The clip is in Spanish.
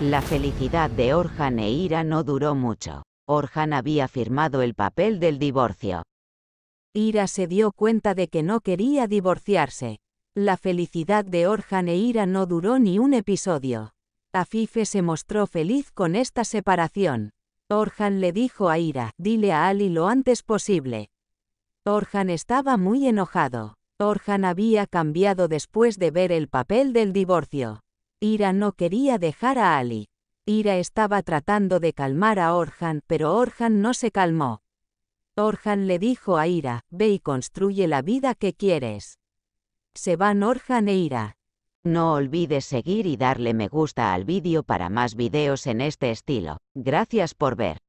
La felicidad de Orhan e Ira no duró mucho. Orhan había firmado el papel del divorcio. Ira se dio cuenta de que no quería divorciarse. La felicidad de Orhan e Ira no duró ni un episodio. Afife se mostró feliz con esta separación. Orhan le dijo a Ira, dile a Ali lo antes posible. Orhan estaba muy enojado. Orhan había cambiado después de ver el papel del divorcio. Ira no quería dejar a Ali. Ira estaba tratando de calmar a Orhan, pero Orhan no se calmó. Orhan le dijo a Ira, ve y construye la vida que quieres. Se van Orhan e Ira. No olvides seguir y darle me gusta al vídeo para más videos en este estilo. Gracias por ver.